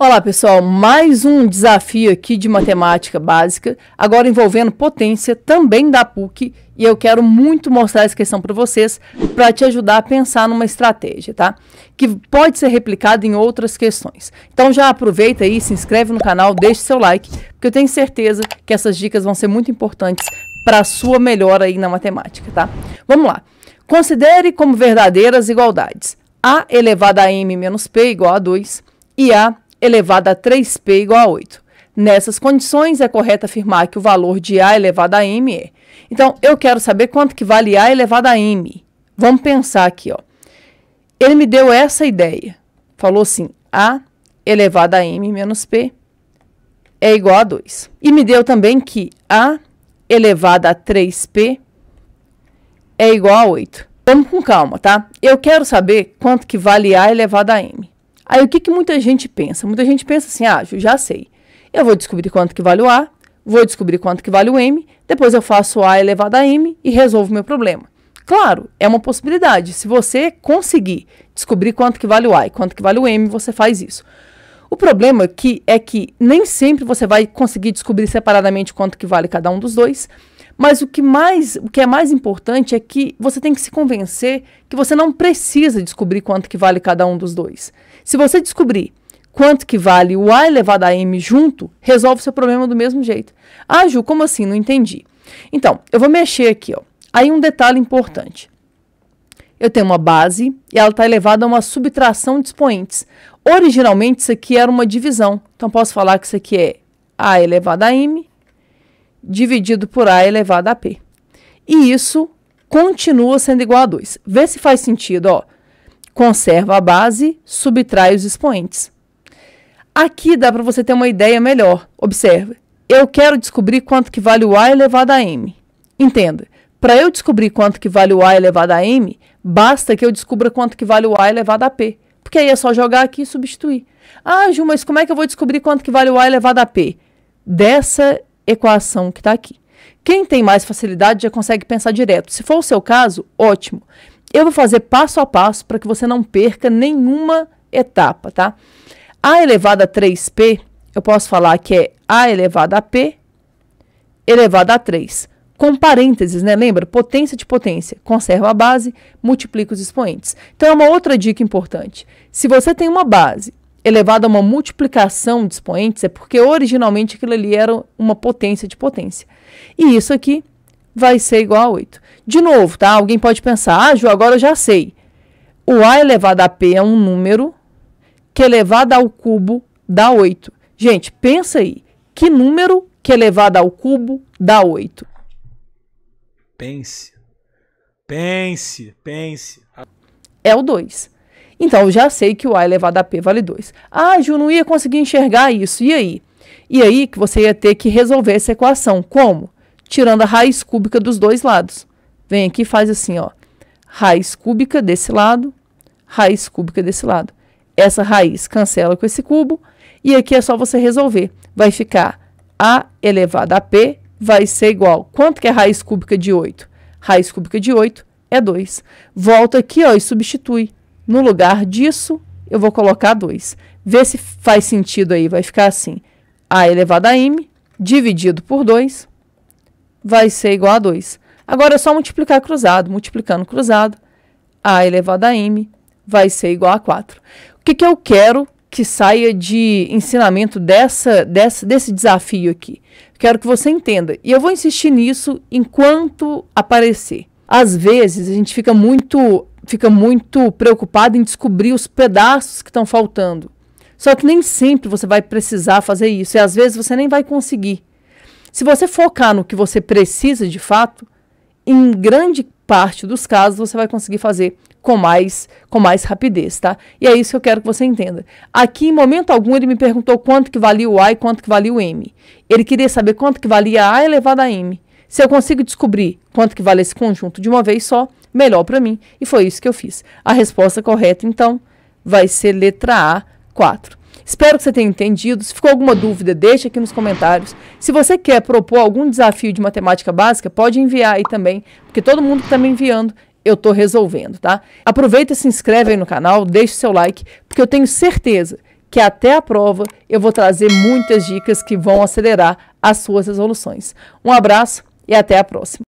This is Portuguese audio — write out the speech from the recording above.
Olá, pessoal. Mais um desafio aqui de matemática básica, agora envolvendo potência também da PUC, e eu quero muito mostrar essa questão para vocês para te ajudar a pensar numa estratégia, tá? Que pode ser replicada em outras questões. Então já aproveita aí, se inscreve no canal, deixa seu like, porque eu tenho certeza que essas dicas vão ser muito importantes para a sua melhora aí na matemática, tá? Vamos lá. Considere como verdadeiras igualdades a elevado a m menos p igual a 2 e a elevado a 3P igual a 8. Nessas condições, é correto afirmar que o valor de A elevado a M é. Então, eu quero saber quanto que vale A elevado a M. Vamos pensar aqui, ó. Ele me deu essa ideia. Falou assim, A elevado a M menos P é igual a 2. E me deu também que A elevado a 3P é igual a 8. Vamos com calma, tá? Eu quero saber quanto que vale A elevado a M. Aí o que, que muita gente pensa? Muita gente pensa assim, ah, já sei. Eu vou descobrir quanto que vale o A, vou descobrir quanto que vale o M, depois eu faço A elevado a M e resolvo o meu problema. Claro, é uma possibilidade. Se você conseguir descobrir quanto que vale o A e quanto que vale o M, você faz isso. O problema que é que nem sempre você vai conseguir descobrir separadamente quanto que vale cada um dos dois. Mas o que mais, o que é mais importante é que você tem que se convencer que você não precisa descobrir quanto que vale cada um dos dois. Se você descobrir quanto que vale o A elevado a M junto, resolve o seu problema do mesmo jeito. Ah, Ju, como assim? Não entendi. Então, eu vou mexer aqui, ó. Aí um detalhe importante. Eu tenho uma base e ela está elevada a uma subtração de expoentes. Originalmente, isso aqui era uma divisão. Então, posso falar que isso aqui é A elevado a M dividido por A elevado a P. E isso continua sendo igual a 2. Vê se faz sentido, ó. Conserva a base, subtrai os expoentes. Aqui dá para você ter uma ideia melhor. Observe. Eu quero descobrir quanto que vale o A elevado a M. Entenda. Para eu descobrir quanto que vale o A elevado a M, basta que eu descubra quanto que vale o A elevado a P. Porque aí é só jogar aqui e substituir. Ah, Ju, mas como é que eu vou descobrir quanto que vale o A elevado a P? Dessa equação que está aqui. Quem tem mais facilidade já consegue pensar direto. Se for o seu caso, ótimo. Eu vou fazer passo a passo para que você não perca nenhuma etapa, tá? A elevado a 3p, eu posso falar que é a elevado a p elevado a 3 com parênteses, né? Lembra? Potência de potência. Conserva a base, multiplica os expoentes. Então, é uma outra dica importante. Se você tem uma base elevado a uma multiplicação de expoentes é porque originalmente aquilo ali era uma potência de potência. E isso aqui vai ser igual a 8. De novo, tá? Alguém pode pensar, ah, Ju, agora eu já sei. O A elevado a P é um número que é elevado ao cubo dá 8. Gente, pensa aí. Que número que é elevado ao cubo dá 8? Pense. Pense, pense. É o 2. Então eu já sei que o A elevado a P vale 2. Ah, Ju, não ia conseguir enxergar isso. E aí? E aí que você ia ter que resolver essa equação. Como? Tirando a raiz cúbica dos dois lados. Vem aqui e faz assim, ó. Raiz cúbica desse lado, raiz cúbica desse lado. Essa raiz cancela com esse cubo. E aqui é só você resolver. Vai ficar A elevado a P vai ser igual. Quanto que é raiz cúbica de 8? Raiz cúbica de 8 é 2. Volta aqui ó, e substitui. No lugar disso, eu vou colocar 2. Vê se faz sentido aí. Vai ficar assim. A elevado a m dividido por 2 vai ser igual a 2. Agora é só multiplicar cruzado. Multiplicando cruzado, a elevado a m vai ser igual a 4. O que, que eu quero que saia de ensinamento dessa, dessa, desse desafio aqui? Quero que você entenda. E eu vou insistir nisso enquanto aparecer. Às vezes a gente fica muito fica muito preocupado em descobrir os pedaços que estão faltando. Só que nem sempre você vai precisar fazer isso e às vezes você nem vai conseguir. Se você focar no que você precisa de fato, em grande parte dos casos você vai conseguir fazer com mais com mais rapidez, tá? E é isso que eu quero que você entenda. Aqui em momento algum ele me perguntou quanto que valia o A e quanto que valia o M. Ele queria saber quanto que valia A elevado a M. Se eu consigo descobrir quanto que vale esse conjunto de uma vez só, melhor para mim. E foi isso que eu fiz. A resposta correta, então, vai ser letra A, 4. Espero que você tenha entendido. Se ficou alguma dúvida, deixa aqui nos comentários. Se você quer propor algum desafio de matemática básica, pode enviar aí também, porque todo mundo que está me enviando, eu estou resolvendo, tá? Aproveita e se inscreve aí no canal, deixa seu like, porque eu tenho certeza que até a prova eu vou trazer muitas dicas que vão acelerar as suas resoluções. Um abraço, e até a próxima.